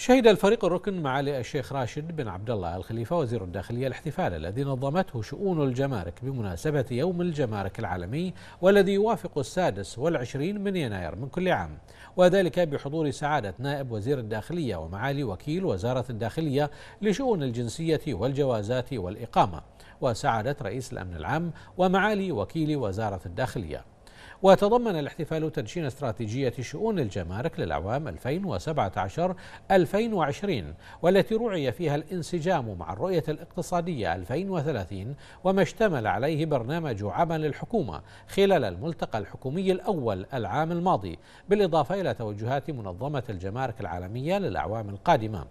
شهد الفريق الركن معالي الشيخ راشد بن عبد الله الخليفه وزير الداخليه الاحتفال الذي نظمته شؤون الجمارك بمناسبه يوم الجمارك العالمي والذي يوافق السادس والعشرين من يناير من كل عام وذلك بحضور سعاده نائب وزير الداخليه ومعالي وكيل وزاره الداخليه لشؤون الجنسيه والجوازات والاقامه وسعاده رئيس الامن العام ومعالي وكيل وزاره الداخليه وتضمن الاحتفال تدشين استراتيجية شؤون الجمارك للأعوام 2017-2020 والتي رعي فيها الانسجام مع الرؤية الاقتصادية 2030 وما اشتمل عليه برنامج عمل الحكومة خلال الملتقى الحكومي الأول العام الماضي بالإضافة إلى توجهات منظمة الجمارك العالمية للأعوام القادمة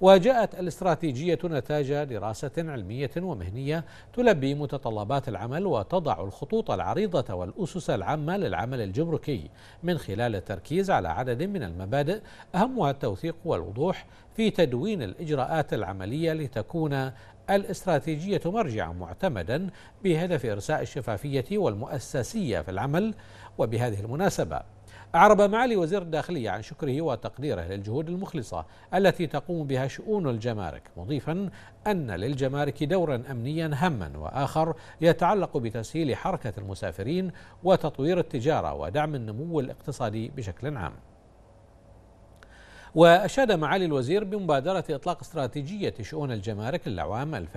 وجاءت الاستراتيجية نتاج دراسة علمية ومهنية تلبي متطلبات العمل وتضع الخطوط العريضة والأسس العامة للعمل الجمركي من خلال التركيز على عدد من المبادئ أهمها التوثيق والوضوح في تدوين الإجراءات العملية لتكون الاستراتيجية مرجعا معتمدا بهدف إرساء الشفافية والمؤسسية في العمل وبهذه المناسبة أعرب معالي وزير الداخلية عن شكره وتقديره للجهود المخلصة التي تقوم بها شؤون الجمارك مضيفا أن للجمارك دورا أمنيا هما وآخر يتعلق بتسهيل حركة المسافرين وتطوير التجارة ودعم النمو الاقتصادي بشكل عام وأشاد معالي الوزير بمبادرة إطلاق استراتيجية شؤون الجمارك للعوام 2017-2020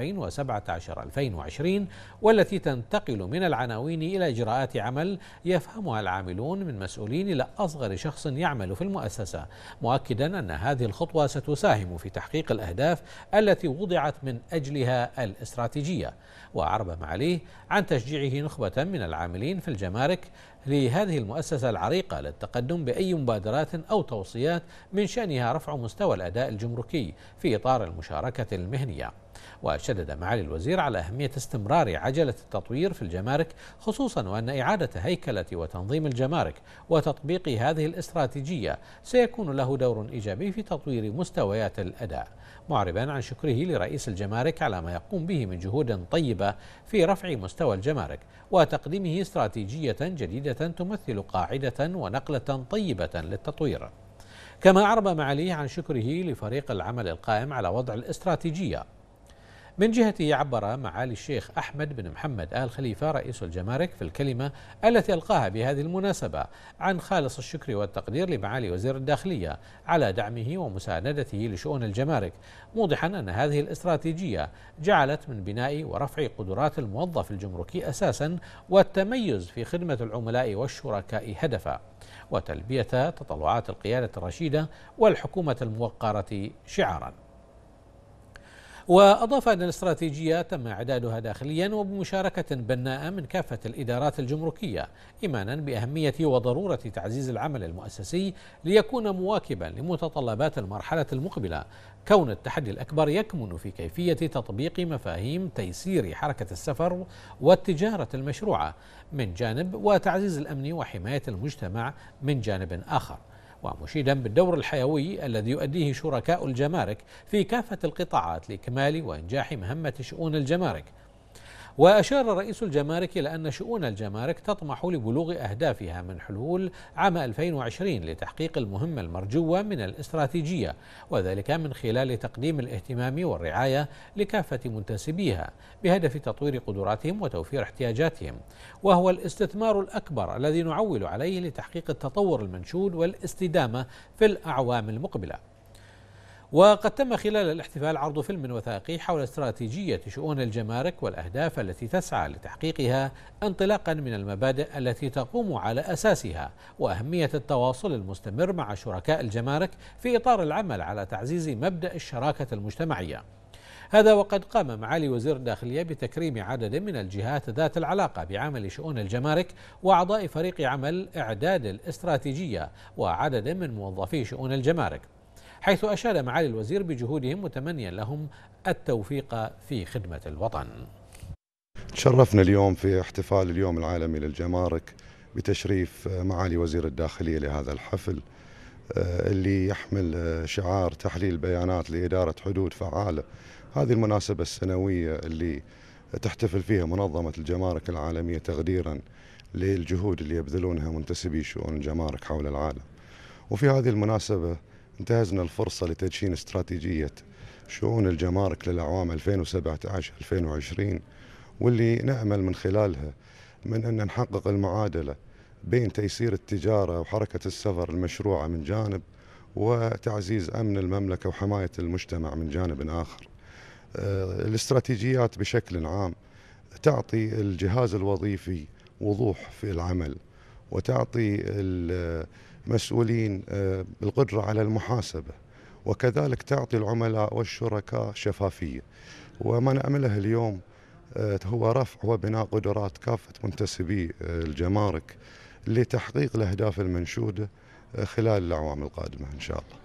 والتي تنتقل من العناوين إلى إجراءات عمل يفهمها العاملون من مسؤولين إلى أصغر شخص يعمل في المؤسسة مؤكدا أن هذه الخطوة ستساهم في تحقيق الأهداف التي وضعت من أجلها الاستراتيجية وأعرب معاليه عن تشجيعه نخبة من العاملين في الجمارك لهذه المؤسسة العريقة للتقدم بأي مبادرات أو توصيات من شأنها رفع مستوى الأداء الجمركي في إطار المشاركة المهنية وشدد معالي الوزير على أهمية استمرار عجلة التطوير في الجمارك خصوصا وأن إعادة هيكلة وتنظيم الجمارك وتطبيق هذه الاستراتيجية سيكون له دور إيجابي في تطوير مستويات الأداء معربا عن شكره لرئيس الجمارك على ما يقوم به من جهود طيبة في رفع مستوى الجمارك وتقديمه استراتيجية جديدة تمثل قاعدة ونقلة طيبة للتطوير كما أعرب معاليه عن شكره لفريق العمل القائم على وضع الاستراتيجية من جهته عبر معالي الشيخ أحمد بن محمد آل خليفة رئيس الجمارك في الكلمة التي ألقاها بهذه المناسبة عن خالص الشكر والتقدير لمعالي وزير الداخلية على دعمه ومساندته لشؤون الجمارك موضحا أن هذه الاستراتيجية جعلت من بناء ورفع قدرات الموظف الجمركي أساسا والتميز في خدمة العملاء والشركاء هدفا وتلبية تطلعات القيادة الرشيدة والحكومة الموقرة شعارا وأضاف أن الاستراتيجية تم إعدادها داخليا وبمشاركة بناءة من كافة الإدارات الجمركية إيمانا بأهمية وضرورة تعزيز العمل المؤسسي ليكون مواكبا لمتطلبات المرحلة المقبلة كون التحدي الأكبر يكمن في كيفية تطبيق مفاهيم تيسير حركة السفر والتجارة المشروعة من جانب وتعزيز الأمن وحماية المجتمع من جانب آخر ومشيدا بالدور الحيوي الذي يؤديه شركاء الجمارك في كافة القطاعات لإكمال وإنجاح مهمة شؤون الجمارك وأشار رئيس الجمارك إلى أن شؤون الجمارك تطمح لبلوغ أهدافها من حلول عام 2020 لتحقيق المهمة المرجوة من الاستراتيجية وذلك من خلال تقديم الاهتمام والرعاية لكافة منتسبيها بهدف تطوير قدراتهم وتوفير احتياجاتهم وهو الاستثمار الأكبر الذي نعول عليه لتحقيق التطور المنشود والاستدامة في الأعوام المقبلة وقد تم خلال الاحتفال عرض فيلم وثائقي حول استراتيجية شؤون الجمارك والأهداف التي تسعى لتحقيقها انطلاقا من المبادئ التي تقوم على أساسها وأهمية التواصل المستمر مع شركاء الجمارك في إطار العمل على تعزيز مبدأ الشراكة المجتمعية هذا وقد قام معالي وزير الداخلية بتكريم عدد من الجهات ذات العلاقة بعمل شؤون الجمارك وأعضاء فريق عمل إعداد الاستراتيجية وعدد من موظفي شؤون الجمارك حيث أشاد معالي الوزير بجهودهم متمنيا لهم التوفيق في خدمة الوطن تشرفنا اليوم في احتفال اليوم العالمي للجمارك بتشريف معالي وزير الداخلية لهذا الحفل آه، اللي يحمل آه، شعار تحليل بيانات لإدارة حدود فعالة هذه المناسبة السنوية اللي تحتفل فيها منظمة الجمارك العالمية تقديرا للجهود اللي يبذلونها منتسبي شؤون الجمارك حول العالم وفي هذه المناسبة انتهزنا الفرصة لتدشين استراتيجية شؤون الجمارك للأعوام 2017-2020 واللي نأمل من خلالها من أن نحقق المعادلة بين تيسير التجارة وحركة السفر المشروعة من جانب وتعزيز أمن المملكة وحماية المجتمع من جانب آخر آه، الاستراتيجيات بشكل عام تعطي الجهاز الوظيفي وضوح في العمل وتعطي مسؤولين آه، بالقدرة على المحاسبة وكذلك تعطي العملاء والشركاء شفافية وما نعمله اليوم آه، هو رفع وبناء قدرات كافة منتسبي الجمارك آه، لتحقيق الأهداف المنشودة خلال الأعوام القادمة إن شاء الله